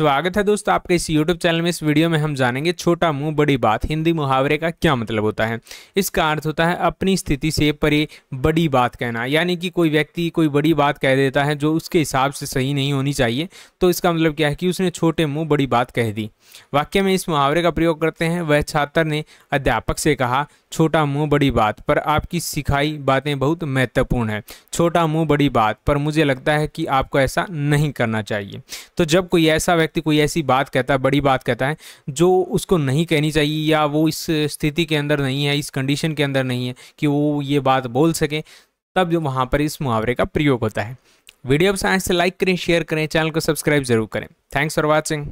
स्वागत है दोस्तों आपके इस YouTube चैनल में इस वीडियो में हम जानेंगे छोटा मुंह बड़ी बात हिंदी मुहावरे का क्या मतलब होता है इसका अर्थ होता है अपनी स्थिति से परे बड़ी बात कहना यानी कि कोई व्यक्ति कोई बड़ी बात कह देता है जो उसके हिसाब से सही नहीं होनी चाहिए तो इसका मतलब क्या है कि उसने छोटे मुँह बड़ी बात कह दी वाक्य में इस मुहावरे का प्रयोग करते हैं वह छात्र ने अध्यापक से कहा छोटा मुँह बड़ी बात पर आपकी सिखाई बातें बहुत महत्वपूर्ण है छोटा मुँह बड़ी बात पर मुझे लगता है कि आपको ऐसा नहीं करना चाहिए तो जब कोई ऐसा व्यक्ति कोई ऐसी बात कहता है बड़ी बात कहता है जो उसको नहीं कहनी चाहिए या वो इस स्थिति के अंदर नहीं है इस कंडीशन के अंदर नहीं है कि वो ये बात बोल सके तब जो वहाँ पर इस मुहावरे का प्रयोग होता है वीडियो अब साइंस से लाइक करें शेयर करें चैनल को सब्सक्राइब जरूर करें थैंक्स फॉर वॉचिंग